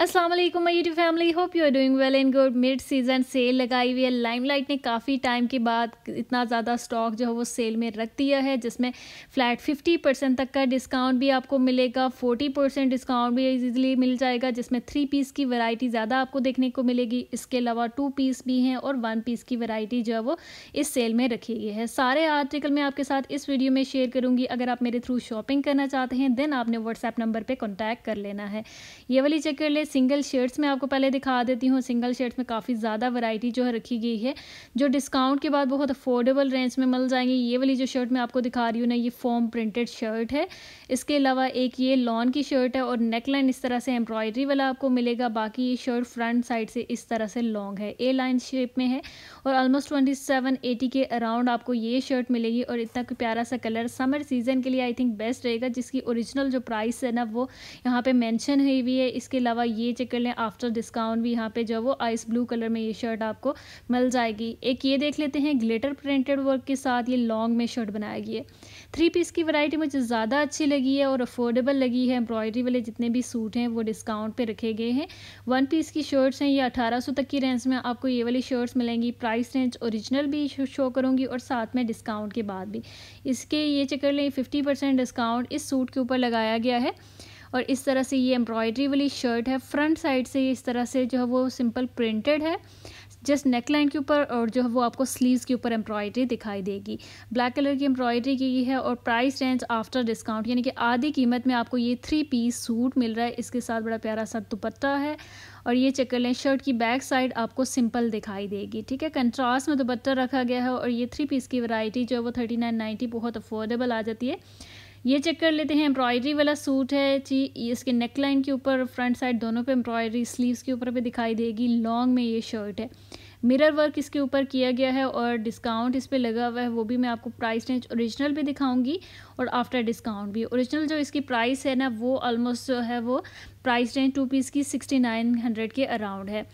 Aslam my YouTube family hope you are doing well and good mid season sale लगाई हुई है limelight ने काफ़ी टाइम के बाद इतना ज़्यादा स्टॉक जो है वो सेल में रख दिया है जिसमें फ्लैट 50 परसेंट तक का डिस्काउंट भी आपको मिलेगा 40 परसेंट डिस्काउंट भी ईजिली मिल जाएगा जिसमें थ्री पीस की वैरायटी ज़्यादा आपको देखने को मिलेगी इसके अलावा टू पीस भी हैं और वन पीस की वैरायटी जो है वो इस सेल में रखी गई है सारे आर्टिकल मैं आपके साथ इस वीडियो में शेयर करूँगी अगर आप मेरे थ्रू शॉपिंग करना चाहते हैं देन आपने व्हाट्सएप नंबर पर कॉन्टैक्ट कर लेना है ये वाली चेक कर ले सिंगल शेड्स में आपको पहले दिखा देती हूँ सिंगल शेड्स में काफ़ी ज़्यादा वैरायटी जो है रखी गई है जो डिस्काउंट के बाद बहुत अफोर्डेबल रेंज में मिल जाएंगी ये वाली जो शर्ट मैं आपको दिखा रही हूँ ना ये फॉर्म प्रिंटेड शर्ट है इसके अलावा एक ये लॉन की शर्ट है और नेकलाइन इस तरह से एम्ब्रॉयडरी वाला आपको मिलेगा बाकी ये शर्ट फ्रंट साइड से इस तरह से लॉन्ग है ए लाइन शेप में है और ऑलमोस्ट ट्वेंटी सेवन एटी के अराउंड आपको ये शर्ट मिलेगी और इतना प्यारा सा कलर समर सीजन के लिए आई थिंक बेस्ट रहेगा जिसकी ओरिजिनल जो प्राइस है ना वो यहाँ पे मेंशन हुई हुई है इसके अलावा ये चेक कर लें आफ्टर डिस्काउंट भी यहाँ पे जो वो आइस ब्लू कलर में ये शर्ट आपको मिल जाएगी एक ये देख लेते हैं ग्लेटर प्रिंटेड वर्क के साथ ये लॉन्ग में शर्ट बनाया गया है थ्री पीस की वैरायटी मुझे ज़्यादा अच्छी लगी है और अफोर्डेबल लगी है एम्ब्रॉयडरी वाले जितने भी सूट हैं वो डिस्काउंट पर रखे गए हैं वन पीस की शर्ट्स हैं ये अठारह तक की रेंज में आपको ये वाली शर्ट्स मिलेंगी प्राइस रेंज औरिजिनल भी शो करूँगी और साथ में डिस्काउंट के बाद भी इसके ये चेक कर लें फिफ्टी डिस्काउंट इस सूट के ऊपर लगाया गया है और इस तरह से ये एम्ब्रॉयडरी वाली शर्ट है फ्रंट साइड से इस तरह से जो है वो सिंपल प्रिंटेड है जस्ट नेक लाइन के ऊपर और जो है वो आपको स्लीव्स के ऊपर एम्ब्रॉयडरी दिखाई देगी ब्लैक कलर की एम्ब्रॉयडरी की है और प्राइस रेंज आफ्टर डिस्काउंट यानी कि आधी कीमत में आपको ये थ्री पीस सूट मिल रहा है इसके साथ बड़ा प्यारा सा दुपट्टा है और ये चेक कर लें शर्ट की बैक साइड आपको सिंपल दिखाई देगी ठीक है कंट्रास्ट में दुपट्टा रखा गया है और ये थ्री पीस की वैरायटी जो है वो थर्टी नाइन नाइन्टी बहुत अफोर्डेबल आ जाती है ये चेक कर लेते हैं एम्ब्रॉयडरी वाला सूट है जी इसके नेकलाइन के ऊपर फ्रंट साइड दोनों पे एम्ब्रॉयडरी स्लीव्स के ऊपर भी दिखाई देगी लॉन्ग में ये शर्ट है मिरर वर्क इसके ऊपर किया गया है और डिस्काउंट इस पर लगा हुआ है वो भी मैं आपको प्राइस रेंज ओरिजिनल भी दिखाऊंगी और आफ्टर डिस्काउंट भी ओरिजिनल जो इसकी प्राइस है ना वो ऑलमोस्ट जो है वो प्राइस रेंज टू पीस की सिक्सटी नाइन हंड्रेड के अराउंड है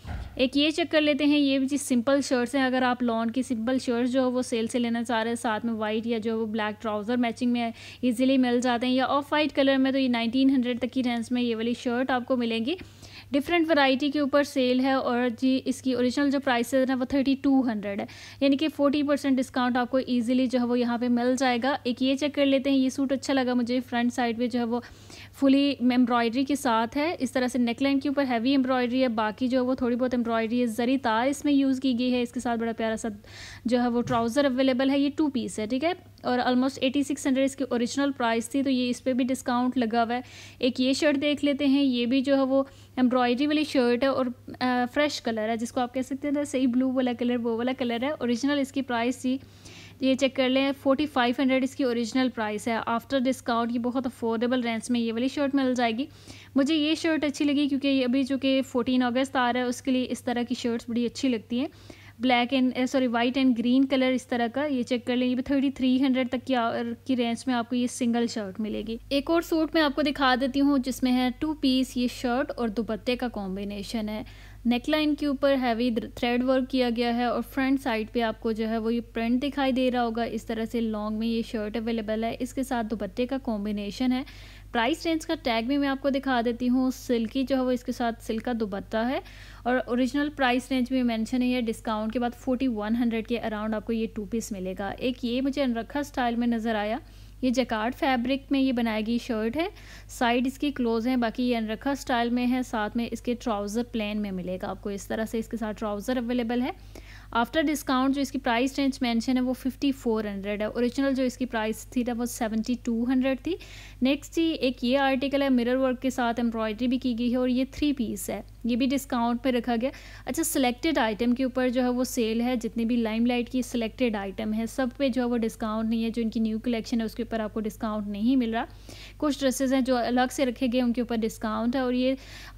एक ये चेक कर लेते हैं ये भी सिंपल शर्ट्स हैं अगर आप लॉन की सिंपल शर्ट्स जो है वो सेल से लेना चाह रहे हैं साथ में वाइट या जो वो ब्लैक ट्राउज़र मैचिंग में ईजिली मिल जाते हैं या ऑफ वाइट कलर में तो ये नाइनटीन हंड्रेड तक की रेंज में ये वाली शर्ट आपको मिलेंगी डिफरेंट वैरायटी के ऊपर सेल है और जी इसकी ओरिजिनल जो प्राइस है ना वो थर्टी टू हंड्रेड है यानी कि फोर्टी परसेंट डिस्काउंट आपको ईजिली जो है वो यहाँ पर मिल जाएगा एक ये चेक कर लेते हैं ये सूट अच्छा लगा मुझे फ्रंट साइड पर जो है वो फुली एम्ब्रॉयडरी के साथ है इस तरह से नेकलाइन के ऊपर हैवी एम्ब्रॉयडरी है बाकी जो है वो थोड़ी बहुत एम्ब्रॉयडरी है जरी तार इसमें यूज़ की गई है इसके साथ बड़ा प्यारा सा जो है वो ट्राउज़र अवेलेबल है ये टू पीस है ठीक है और ऑलमोस्ट एटी सिक्स हंड्रेड इसकी ओरिजिनल प्राइस थी तो ये इस पर भी डिस्काउंट लगा हुआ है एक ये शर्ट देख लेते हैं ये भी जो है वो एम्ब्रॉयडरी वाली शर्ट है और आ, फ्रेश कलर है जिसको आप कह सकते हैं सही ब्लू वाला कलर वो वाला कलर है ओरिजिनल इसकी प्राइस थी ये चेक कर लें फोर्टी फाइव हंड्रेड इसकी ओरिजिनल प्राइस है आफ्टर डिस्काउंट ये बहुत अफोर्डेबल रेंस में ये वाली शर्ट मिल जाएगी मुझे ये शर्ट अच्छी लगी क्योंकि अभी जो कि फोर्टीन अगस्त आ रहा है उसके लिए इस तरह की शर्ट्स बड़ी अच्छी लगती हैं black and sorry white and green colour इस तरह का ये चेक कर लें थर्टी थ्री हंड्रेड तक की की रेंज में आपको ये सिंगल शर्ट मिलेगी एक और सूट मैं आपको दिखा देती हूँ जिसमें है टू पीस ये शर्ट और दुपट्टे का कॉम्बिनेशन है नेकलाइन के ऊपर हैवी थ्रेड वर्क किया गया है और फ्रंट साइड पे आपको जो है वो ये प्रिंट दिखाई दे रहा होगा इस तरह से लॉन्ग में ये शर्ट अवेलेबल है इसके साथ दुपट्टे का कॉम्बिनेशन है प्राइस रेंज का टैग भी मैं आपको दिखा देती हूँ सिल्की जो है वो इसके साथ सिल्क का दुबत्ता है और ओरिजिनल प्राइस रेंज भी मेंशन है डिस्काउंट के बाद फोर्टी वन हंड्रेड के अराउंड आपको ये टू पीस मिलेगा एक ये मुझे अनरखा स्टाइल में नज़र आया ये जैकार्ड फैब्रिक में ये बनाई गई शर्ट है साइड इसकी क्लोज है बाकी ये अनरखा स्टाइल में है साथ में इसके ट्राउज़र प्लेन में मिलेगा आपको इस तरह से इसके साथ ट्राउज़र अवेलेबल है आफ्टर डिस्काउंट जो इसकी प्राइस रेंज मेंशन है वो 5400 है ओरिजिनल जो इसकी प्राइस थी था वो 7200 थी नेक्स्ट जी एक ये आर्टिकल है मिरर वर्क के साथ एम्ब्रॉयडरी भी की गई है और ये थ्री पीस है ये भी डिस्काउंट पे रखा गया अच्छा सिलेक्टेड आइटम के ऊपर जो है वो सेल है जितने भी लाइमलाइट की सिलेक्टेड आइटम है सब पे जो है वो डिस्काउंट नहीं है जो इनकी न्यू कलेक्शन है उसके ऊपर आपको डिस्काउंट नहीं मिल रहा कुछ ड्रेसेस हैं जो अलग से रखे गए उनके ऊपर डिस्काउंट है और ये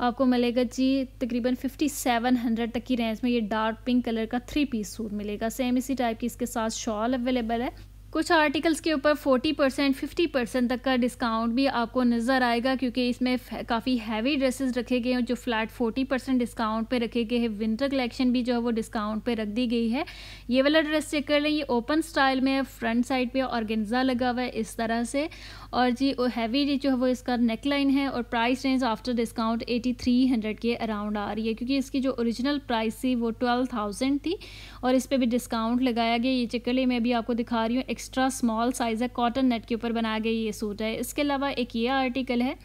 आपको मिलेगा जी तकरीबन फिफ्टी सेवन हंड्रेड तक की रेंज में ये डार्क पिंक कलर का थ्री पीस सूट मिलेगा सेम इसी टाइप की इसके साथ शॉल अवेलेबल है कुछ आर्टिकल्स के ऊपर 40 परसेंट फिफ्टी परसेंट तक का डिस्काउंट भी आपको नज़र आएगा क्योंकि इसमें काफ़ी हैवी ड्रेसेस रखे गए हैं जो फ्लैट 40 परसेंट डिस्काउंट पे रखे गए हैं विंटर कलेक्शन भी जो है वो डिस्काउंट पे रख दी गई है ये वाला ड्रेस चेक कर लें ये ओपन स्टाइल में फ्रंट साइड पे और लगा हुआ है इस तरह से और जी हैवी जो है वो इसका नेक लाइन है और price range after discount eighty three hundred के अराउंड आ रही है क्योंकि इसकी जो ओरिजिनल प्राइस थी वो ट्वेल्व थाउजेंड थी और इस पर भी डिस्काउंट लगाया गया ये चेक कर लें मैं भी आपको दिखा रही हूँ एक्स्ट्रा स्मॉल साइज़ है कॉटन नेट के ऊपर बनाया गया ये सूट है इसके अलावा एक ये आर्टिकल है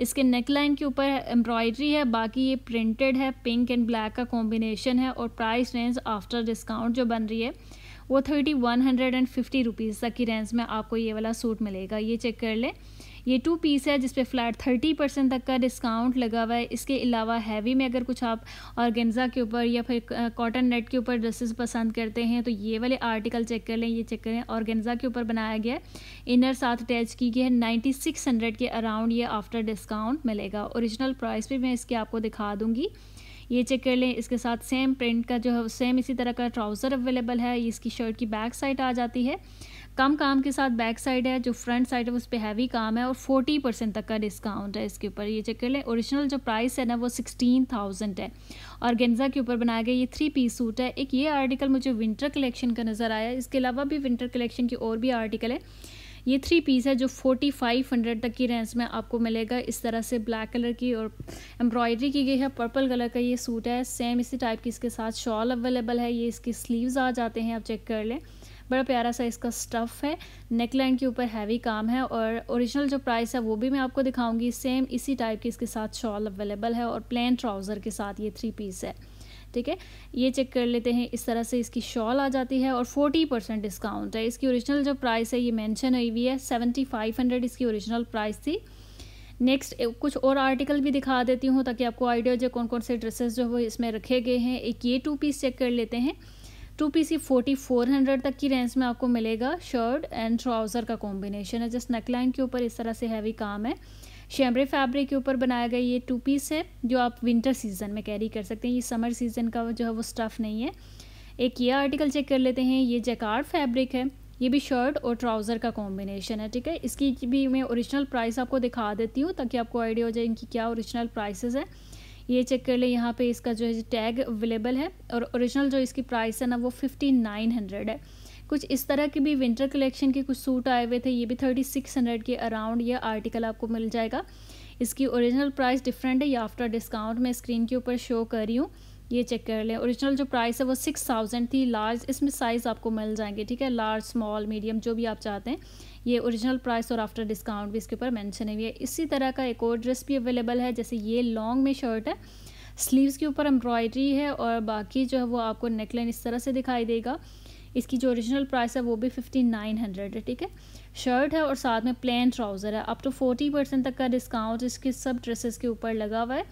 इसके नेक लाइन के ऊपर एम्ब्रॉयडरी है बाकी ये प्रिंटेड है पिंक एंड ब्लैक का कॉम्बिनेशन है और प्राइस रेंज आफ्टर डिस्काउंट जो बन रही है वो thirty one hundred and fifty rupees तक की रेंज में आपको ये वाला सूट मिलेगा ये चेक कर लें ये टू पीस है जिसपे फ्लैट थर्टी परसेंट तक का डिस्काउंट लगा हुआ है इसके अलावा हैवी में अगर कुछ आप ऑर्गेन्जा के ऊपर या फिर कॉटन नेट के ऊपर ड्रेसेस पसंद करते हैं तो ये वाले आर्टिकल चेक कर लें ये चेक करें ऑर्गेन्जा के ऊपर बनाया गया है इनर साथ अटैच की गई है नाइन्टी सिक्स हंड्रेड के अराउंड ये आफ्टर डिस्काउंट मिलेगा ओरिजिनल प्राइस भी मैं इसके आपको दिखा दूँगी ये चेक कर लें इसके साथ सेम प्रिंट का जो है सेम इसी तरह का ट्राउज़र अवेलेबल है इसकी शर्ट की बैक साइड आ जाती है कम काम के साथ बैक साइड है जो फ्रंट साइड है उस पर हैवी काम है और फोर्टी परसेंट तक का डिस्काउंट है इसके ऊपर ये चेक कर लें ओरिजिनल जो प्राइस है ना वो सिक्सटीन थाउजेंड है और गेंजा के ऊपर बनाया गया ये थ्री पीस सूट है एक ये आर्टिकल मुझे विंटर कलेक्शन का नज़र आया इसके अलावा भी विंटर कलेक्शन की और भी आर्टिकल है ये थ्री पीस है जो फोर्टी फाइव हंड्रेड तक की रेंज में आपको मिलेगा इस तरह से ब्लैक कलर की और एम्ब्रॉयडरी की गई है पर्पल कलर का ये सूट है सेम इसी टाइप की इसके साथ शॉल अवेलेबल है ये इसकी स्लीव्स आ जाते हैं आप चेक कर लें बड़ा प्यारा सा इसका स्टफ़ है नेकलाइन के ऊपर हैवी काम है और ओरिजिनल जो प्राइस है वो भी मैं आपको दिखाऊंगी सेम इसी टाइप की इसके साथ शॉल अवेलेबल है और प्लेन ट्राउज़र के साथ ये थ्री पीस है ठीक है ये चेक कर लेते हैं इस तरह से इसकी शॉल आ जाती है और फोर्टी परसेंट डिस्काउंट है इसकी ओरिजिनल जो प्राइस है ये मैंशन हुई हुई है सेवेंटी फाइव हंड्रेड इसकी ओरिजिनल प्राइस थी नेक्स्ट कुछ और आर्टिकल भी दिखा देती हूँ ताकि आपको आइडिया जो कौन कौन से ड्रेसेस जो है इसमें रखे गए हैं एक ये टू पीस चेक कर लेते हैं टू पीस ये फोर्टी फोर हंड्रेड तक की रेंज में आपको मिलेगा शर्ट एंड ट्राउज़र का कॉम्बिनेशन है जस्ट नेकलाइन के ऊपर इस तरह से हैवी काम है शैम्बरे फैब्रिक के ऊपर बनाया गया ये टू पीस है जो आप विंटर सीजन में कैरी कर सकते हैं ये समर सीजन का जो है वो स्टफ़ नहीं है एक ये आर्टिकल चेक कर लेते हैं ये जैकार्ड फैब्रिक है ये भी शर्ट और ट्राउज़र का कॉम्बिनेशन है ठीक है इसकी भी मैं ओरिजिनल प्राइस आपको दिखा देती हूँ ताकि आपको आइडिया हो जाए इनकी क्या ओरिजिनल प्राइसेस है ये चेक कर ले यहाँ पे इसका जो है टैग अवेलेबल है और ओरिजिनल जो इसकी प्राइस है ना वो फिफ्टी नाइन हंड्रेड है कुछ इस तरह के भी विंटर कलेक्शन के कुछ सूट आए हुए थे ये भी थर्टी सिक्स हंड्रेड के अराउंड ये आर्टिकल आपको मिल जाएगा इसकी ओरिजिनल प्राइस डिफरेंट है ये आफ्टर डिस्काउंट मैं स्क्रीन के ऊपर शो कर रही हूँ ये चेक कर लें ओरिजिनल जो प्राइस है वो सिक्स थाउजेंड थी लार्ज इसमें साइज़ आपको मिल जाएंगे ठीक है लार्ज स्मॉल मीडियम जो भी आप चाहते हैं ये ओरिजिनल प्राइस और आफ्टर डिस्काउंट भी इसके ऊपर मैंशन हुई है इसी तरह का एक और ड्रेस भी अवेलेबल है जैसे ये लॉन्ग में शर्ट है स्लीव्स के ऊपर एम्ब्रॉयडरी है और बाकी जो है वो आपको नेकलाइन इस तरह से दिखाई देगा इसकी जो ओरिजिनल प्राइस है वो भी फिफ्टी नाइन हंड्रेड है ठीक है शर्ट है और साथ में प्लेन ट्राउज़र है अप टू फोर्टी परसेंट तक का डिस्काउंट इसके सब ड्रेसेस के ऊपर लगा हुआ है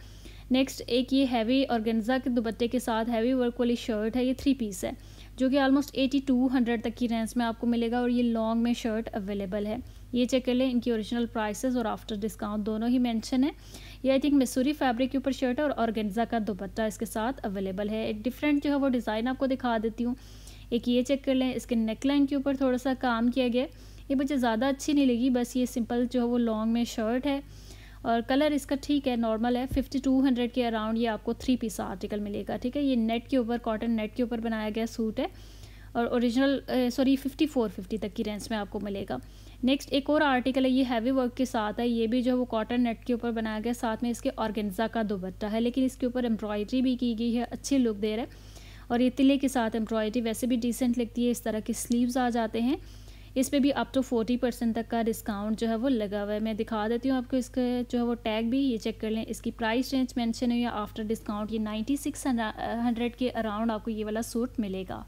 नेक्स्ट एक ये हैवी ऑर्गेन्जा के दुपट्टे के साथ हैवी वर्क वाली शर्ट है ये थ्री पीस है जो कि ऑलमोस्ट एटी टू हंड्रेड तक की रेंज में आपको मिलेगा और ये लॉन्ग में शर्ट अवेलेबल है ये चेक कर लें इनकी ओरिजिनल प्राइसेस और आफ्टर डिस्काउंट दोनों ही मेंशन है ये आई थिंक मसूरी फैब्रिक के ऊपर शर्ट है और ऑर्गेन्जा का दुपट्टा इसके साथ अवेलेबल है एक डिफरेंट जो है वो डिज़ाइन आपको दिखा देती हूँ एक ये चेक कर लें इसके नेक लाइन के ऊपर थोड़ा सा काम किया गया ये मुझे ज़्यादा अच्छी नहीं लगी बस ये सिंपल जो है वो लॉन्ग में शर्ट है और कलर इसका ठीक है नॉर्मल है फिफ्टी टू हंड्रेड के अराउंड ये आपको थ्री पीस आर्टिकल मिलेगा ठीक है ये नेट के ऊपर कॉटन नेट के ऊपर बनाया गया सूट है और original sorry fifty four fifty तक की रेंज में आपको मिलेगा नेक्स्ट एक और आर्टिकल है ये हैवी वर्क के साथ है ये भी जो है वो कॉटन नेट के ऊपर बनाया गया साथ में इसके ऑर्गेन्जा का दुबट्टा है लेकिन इसके ऊपर एम्ब्रॉयडरी भी की गई है अच्छी लुक दे रहा है और ये तिले के साथ एम्ब्रॉयडरी वैसे भी डिसेंट लगती है इस तरह के स्लीव्स आ जाते हैं इस पर भी अप टू फोर्टी परसेंट तक का डिस्काउंट जो है वो लगा हुआ है मैं दिखा देती हूँ आपको इसका जो है वो टैग भी ये चेक कर लें इसकी प्राइस रेंज मेंशन हुई है आफ्टर डिस्काउंट ये नाइन्टी सिक्स हंड्रेड के अराउंड आपको ये वाला सूट मिलेगा